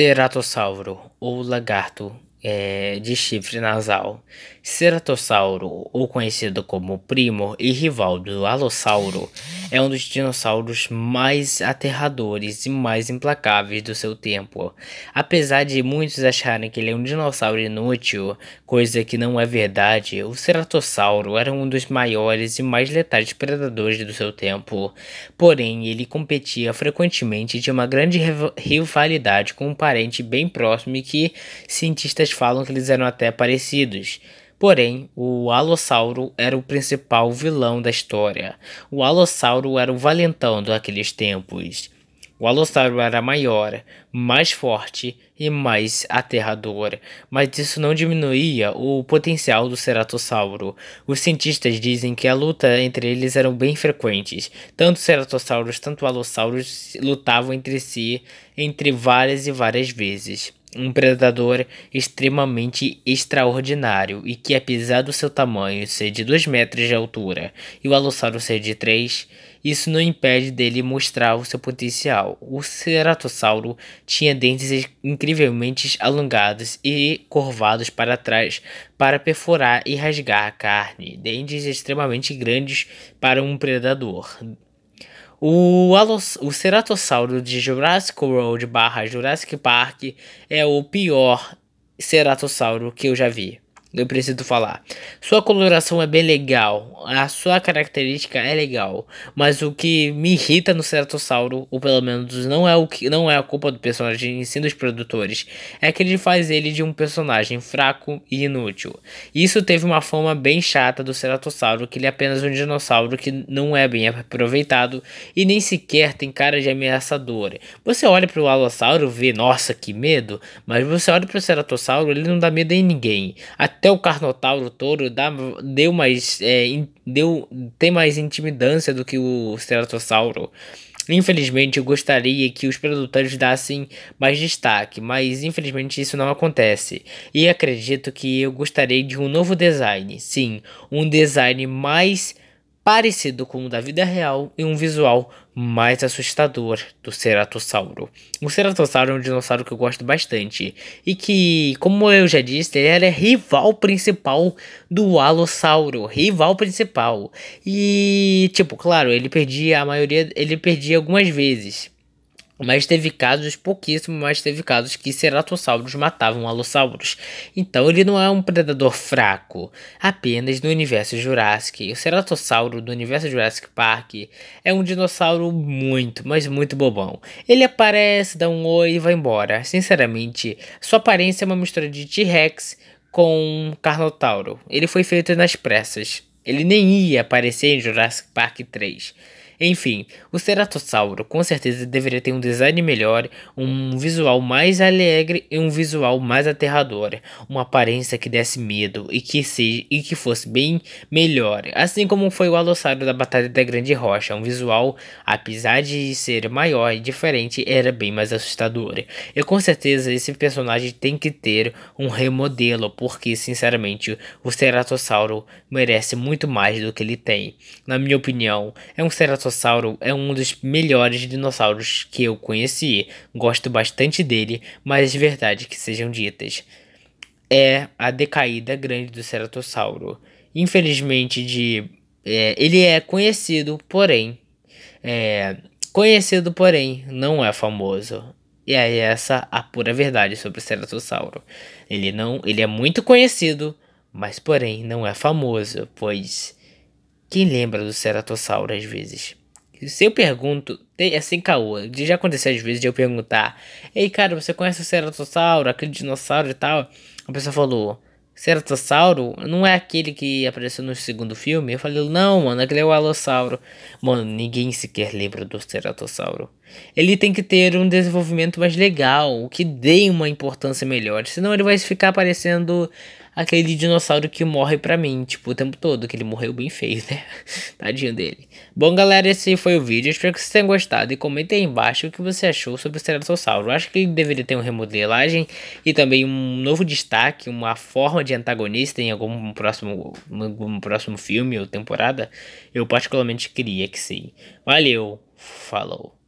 ceratossauro ou lagarto é, de chifre nasal. Ceratossauro, ou conhecido como primo e rival do alossauro, é um dos dinossauros mais aterradores e mais implacáveis do seu tempo. Apesar de muitos acharem que ele é um dinossauro inútil, coisa que não é verdade, o ceratossauro era um dos maiores e mais letais predadores do seu tempo. Porém, ele competia frequentemente de uma grande rivalidade com um parente bem próximo e que cientistas falam que eles eram até parecidos. Porém, o Alossauro era o principal vilão da história. O Alossauro era o valentão daqueles tempos. O Alossauro era maior, mais forte e mais aterrador, mas isso não diminuía o potencial do Ceratossauro. Os cientistas dizem que a luta entre eles eram bem frequentes. Tanto ceratossauros quanto alossauros lutavam entre si entre várias e várias vezes um predador extremamente extraordinário e que, apesar do seu tamanho ser de 2 metros de altura e o Alossauro ser de 3, isso não impede dele mostrar o seu potencial. O Ceratossauro tinha dentes incrivelmente alongados e curvados para trás para perfurar e rasgar a carne, dentes extremamente grandes para um predador. O, Alos, o ceratossauro de Jurassic World barra Jurassic Park é o pior ceratossauro que eu já vi eu preciso falar. Sua coloração é bem legal, a sua característica é legal, mas o que me irrita no Ceratossauro, ou pelo menos não é o que não é a culpa do personagem, em sim dos produtores, é que ele faz ele de um personagem fraco e inútil. Isso teve uma fama bem chata do Ceratossauro, que ele é apenas um dinossauro que não é bem aproveitado e nem sequer tem cara de ameaçador. Você olha para o Alossauro, vê, nossa, que medo, mas você olha para o Ceratossauro, ele não dá medo em ninguém. Até até o Carnotauro touro dá, deu mais, é, in, deu, tem mais intimidância do que o Ceratossauro. Infelizmente, eu gostaria que os produtores dessem mais destaque, mas infelizmente isso não acontece. E acredito que eu gostaria de um novo design, sim, um design mais parecido com o da vida real e um visual mais assustador do ceratossauro. O ceratossauro é um dinossauro que eu gosto bastante e que, como eu já disse, ele era é rival principal do alossauro, rival principal. E tipo, claro, ele perdia a maioria, ele perdia algumas vezes. Mas teve casos, pouquíssimo, mas teve casos que ceratossauros matavam alossauros. Então ele não é um predador fraco. Apenas no universo Jurassic. O ceratossauro do universo Jurassic Park é um dinossauro muito, mas muito bobão. Ele aparece, dá um oi e vai embora. Sinceramente, sua aparência é uma mistura de T-Rex com Carnotauro. Ele foi feito nas pressas. Ele nem ia aparecer em Jurassic Park 3. Enfim, o ceratossauro com certeza deveria ter um design melhor, um visual mais alegre e um visual mais aterrador, uma aparência que desse medo e que seja e que fosse bem melhor, assim como foi o alossauro da Batalha da Grande Rocha, um visual apesar de ser maior e diferente, era bem mais assustador. E com certeza esse personagem tem que ter um remodelo, porque sinceramente o ceratossauro merece muito mais do que ele tem. Na minha opinião, é um ceratossauro Tiranossauro é um dos melhores dinossauros que eu conheci. Gosto bastante dele, mas de é verdade que sejam ditas. É a decaída grande do Ceratossauro. Infelizmente, de, é, ele é conhecido, porém. É, conhecido, porém, não é famoso. E é essa a pura verdade sobre o Ceratossauro. Ele não, ele é muito conhecido, mas porém não é famoso, pois quem lembra do Ceratossauro às vezes? Se eu pergunto, é assim caô, de já acontecer às vezes de eu perguntar, ei cara, você conhece o Ceratossauro, aquele dinossauro e tal? A pessoa falou, Ceratossauro não é aquele que apareceu no segundo filme? Eu falei, não, mano, aquele é o Alossauro. Mano, ninguém sequer lembra do Ceratossauro. Ele tem que ter um desenvolvimento mais legal, que dê uma importância melhor, senão ele vai ficar parecendo aquele dinossauro que morre pra mim, tipo, o tempo todo, que ele morreu bem feio, né? Tadinho dele. Bom, galera, esse foi o vídeo. Espero que vocês tenham gostado e comentem aí embaixo o que você achou sobre o Ceratossauro. Acho que ele deveria ter uma remodelagem e também um novo destaque, uma forma de antagonista em algum próximo, algum próximo filme ou temporada. Eu particularmente queria que sim. Valeu, falou.